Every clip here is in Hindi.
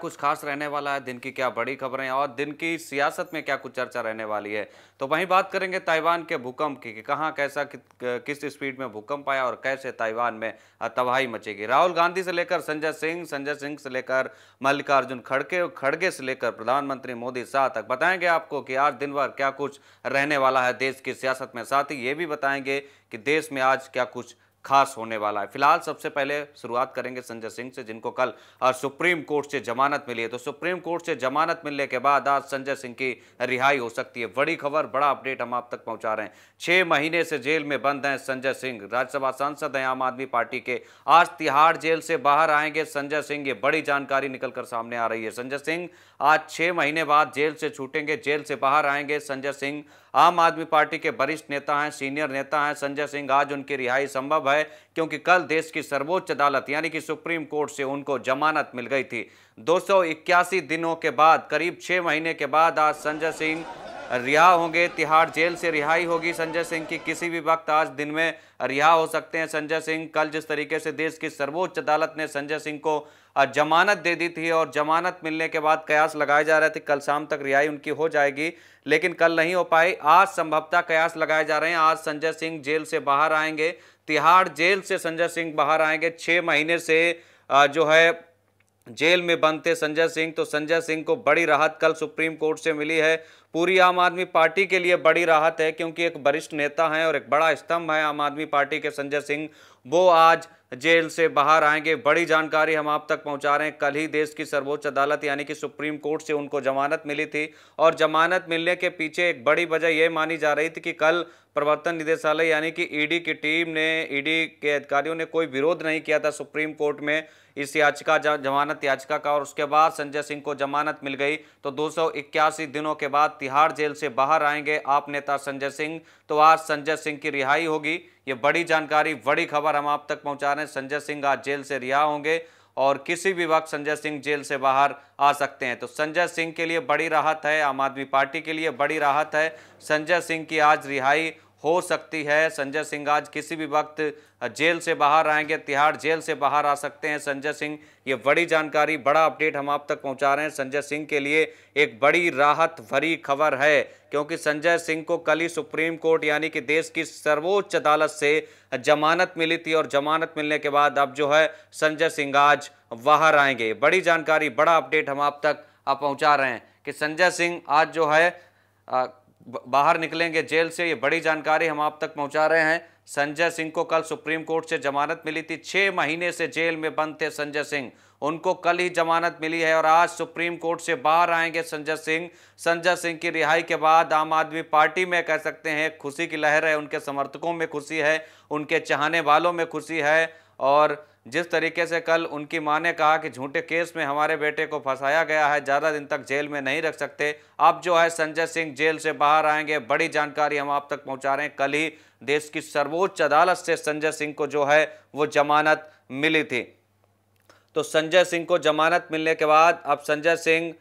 कुछ खास रहने वाला है दिन की क्या बड़ी खबरें और दिन की सियासत में क्या कुछ चर्चा रहने वाली है तो वहीं बात करेंगे ताइवान के भूकंप की कि कहां कैसा कि, किस स्पीड में भूकंप आया और कैसे ताइवान में तबाही मचेगी राहुल गांधी से लेकर संजय सिंह संजय सिंह से लेकर मल्लिकार्जुन खड़गे खड़गे से लेकर प्रधानमंत्री मोदी शाह तक बताएंगे आपको कि आज दिन भर क्या कुछ रहने वाला है देश की सियासत में साथ ही ये भी बताएंगे कि देश में आज क्या कुछ खास होने वाला है फिलहाल सबसे पहले शुरुआत करेंगे संजय सिंह से जिनको कल सुप्रीम कोर्ट से जमानत मिली है तो सुप्रीम कोर्ट से जमानत मिलने के बाद आज संजय सिंह की रिहाई हो सकती है बड़ी खबर बड़ा अपडेट हम आप तक पहुंचा रहे हैं छह महीने से जेल में बंद हैं संजय सिंह राज्यसभा सांसद हैं आम आदमी पार्टी के आज तिहाड़ जेल से बाहर आएंगे संजय सिंह ये बड़ी जानकारी निकलकर सामने आ रही है संजय सिंह आज छह महीने बाद जेल से छूटेंगे जेल से बाहर आएंगे संजय सिंह आम आदमी पार्टी के वरिष्ठ नेता हैं सीनियर नेता हैं संजय सिंह आज उनकी रिहाई संभव है है क्योंकि कल देश की सर्वोच्च अदालत यानी कि सुप्रीम कोर्ट से उनको जमानत मिल गई थी दो दिनों के बाद करीब छः महीने के बाद आज संजय सिंह रिहा होंगे तिहाड़ जेल से रिहाई होगी संजय सिंह की किसी भी वक्त आज दिन में रिहा हो सकते हैं संजय सिंह कल जिस तरीके से देश की सर्वोच्च अदालत ने संजय सिंह को जमानत दे दी थी और जमानत मिलने के बाद कयास लगाए जा रहे थे कल शाम तक रिहाई उनकी हो जाएगी लेकिन कल नहीं हो पाई आज संभवतः कयास लगाए जा रहे हैं आज संजय सिंह जेल से बाहर आएंगे तिहाड़ जेल से संजय सिंह बाहर आएंगे छः महीने से जो है जेल में बंद थे संजय सिंह तो संजय सिंह को बड़ी राहत कल सुप्रीम कोर्ट से मिली है पूरी आम आदमी पार्टी के लिए बड़ी राहत है क्योंकि एक वरिष्ठ नेता हैं और एक बड़ा स्तंभ है आम आदमी पार्टी के संजय सिंह वो आज जेल से बाहर आएंगे बड़ी जानकारी हम आप तक पहुंचा रहे हैं कल ही देश की सर्वोच्च अदालत यानी कि सुप्रीम कोर्ट से उनको जमानत मिली थी और जमानत मिलने के पीछे एक बड़ी वजह यह मानी जा रही थी कि कल प्रवर्तन निदेशालय यानी कि ईडी की टीम ने ईडी के अधिकारियों ने कोई विरोध नहीं किया था सुप्रीम कोर्ट में इस याचिका जमानत याचिका का और उसके बाद संजय सिंह को जमानत मिल गई तो दो दिनों के बाद तिहाड़ जेल से बाहर आएंगे आप नेता संजय सिंह तो आज संजय सिंह की रिहाई होगी ये बड़ी जानकारी बड़ी खबर हम आप तक पहुंचा रहे हैं संजय सिंह आज जेल से रिहा होंगे और किसी भी वक्त संजय सिंह जेल से बाहर आ सकते हैं तो संजय सिंह के लिए बड़ी राहत है आम आदमी पार्टी के लिए बड़ी राहत है संजय सिंह की आज रिहाई हो सकती है संजय सिंह आज किसी भी वक्त जेल से बाहर आएंगे तिहाड़ जेल से बाहर आ सकते हैं संजय सिंह ये बड़ी जानकारी बड़ा अपडेट हम आप तक पहुंचा रहे हैं संजय सिंह के लिए एक बड़ी राहत भरी खबर है क्योंकि संजय सिंह को कल ही सुप्रीम कोर्ट यानी कि देश की सर्वोच्च अदालत से जमानत मिली थी और जमानत मिलने के बाद अब जो है संजय सिंह आज बाहर आएंगे बड़ी जानकारी बड़ा अपडेट हम आप तक आप पहुँचा रहे हैं कि संजय सिंह आज जो है आ, बाहर निकलेंगे जेल से ये बड़ी जानकारी हम आप तक पहुंचा रहे हैं संजय सिंह को कल सुप्रीम कोर्ट से जमानत मिली थी छः महीने से जेल में बंद थे संजय सिंह उनको कल ही जमानत मिली है और आज सुप्रीम कोर्ट से बाहर आएंगे संजय सिंह संजय सिंह की रिहाई के बाद आम आदमी पार्टी में कह सकते हैं खुशी की लहर है उनके समर्थकों में खुशी है उनके चाहने वालों में खुशी है और जिस तरीके से कल उनकी मां ने कहा कि झूठे केस में हमारे बेटे को फंसाया गया है ज़्यादा दिन तक जेल में नहीं रख सकते अब जो है संजय सिंह जेल से बाहर आएंगे बड़ी जानकारी हम आप तक पहुंचा रहे हैं कल ही देश की सर्वोच्च अदालत से संजय सिंह को जो है वो जमानत मिली थी तो संजय सिंह को जमानत मिलने के बाद अब संजय सिंह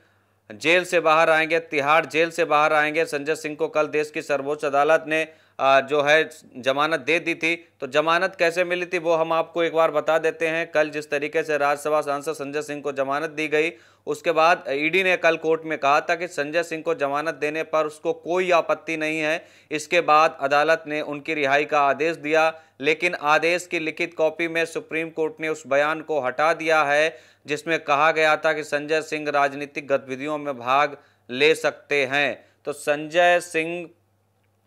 जेल से बाहर आएंगे तिहाड़ जेल से बाहर आएंगे संजय सिंह को कल देश की सर्वोच्च अदालत ने जो है जमानत दे दी थी तो जमानत कैसे मिली थी वो हम आपको एक बार बता देते हैं कल जिस तरीके से राज्यसभा सांसद संजय सिंह को जमानत दी गई उसके बाद ईडी ने कल कोर्ट में कहा था कि संजय सिंह को जमानत देने पर उसको कोई आपत्ति नहीं है इसके बाद अदालत ने उनकी रिहाई का आदेश दिया लेकिन आदेश की लिखित कॉपी में सुप्रीम कोर्ट ने उस बयान को हटा दिया है जिसमें कहा गया था कि संजय सिंह राजनीतिक गतिविधियों में भाग ले सकते हैं तो संजय सिंह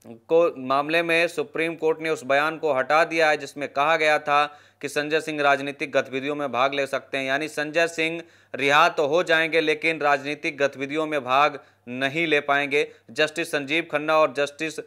को मामले में सुप्रीम कोर्ट ने उस बयान को हटा दिया है जिसमें कहा गया था कि संजय सिंह राजनीतिक गतिविधियों में भाग ले सकते हैं यानी संजय सिंह रिहा तो हो जाएंगे लेकिन राजनीतिक गतिविधियों में भाग नहीं ले पाएंगे जस्टिस संजीव खन्ना और जस्टिस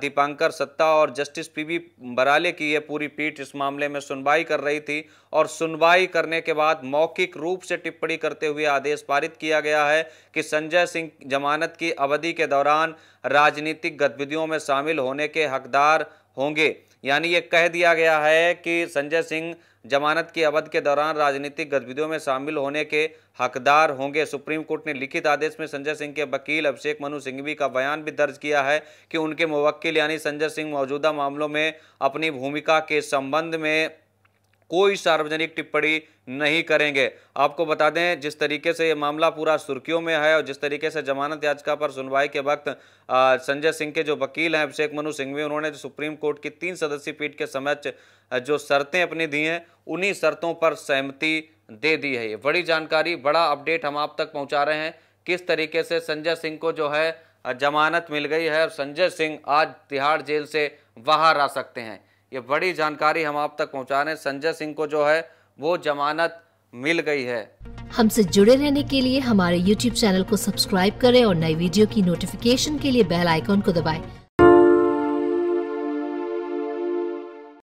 दीपांकर सत्ता और जस्टिस पीवी बराले की ये पूरी पीठ इस मामले में सुनवाई कर रही थी और सुनवाई करने के बाद मौखिक रूप से टिप्पणी करते हुए आदेश पारित किया गया है कि संजय सिंह जमानत की अवधि के दौरान राजनीतिक गतिविधियों में शामिल होने के हकदार होंगे यानी ये कह दिया गया है कि संजय सिंह जमानत की अवध के दौरान राजनीतिक गतिविधियों में शामिल होने के हकदार होंगे सुप्रीम कोर्ट ने लिखित आदेश में संजय सिंह के वकील अभिषेक मनु सिंघवी का बयान भी दर्ज किया है कि उनके मुवक्किल यानी संजय सिंह मौजूदा मामलों में अपनी भूमिका के संबंध में कोई सार्वजनिक टिप्पणी नहीं करेंगे आपको बता दें जिस तरीके से ये मामला पूरा सुर्खियों में है और जिस तरीके से जमानत याचिका पर सुनवाई के वक्त संजय सिंह के जो वकील हैं अभिषेक मनु सिंघवी उन्होंने सुप्रीम कोर्ट की तीन सदस्यीय पीठ के समक्ष जो शर्तें अपनी दी हैं उन्हीं शर्तों पर सहमति दे दी है ये बड़ी जानकारी बड़ा अपडेट हम आप तक पहुँचा रहे हैं किस तरीके से संजय सिंह को जो है जमानत मिल गई है और संजय सिंह आज तिहाड़ जेल से बाहर आ सकते हैं ये बड़ी जानकारी हम आप तक पहुँचा रहे हैं संजय सिंह को जो है वो जमानत मिल गई है हमसे जुड़े रहने के लिए हमारे YouTube चैनल को सब्सक्राइब करें और नई वीडियो की नोटिफिकेशन के लिए बेल आइकॉन को दबाएं।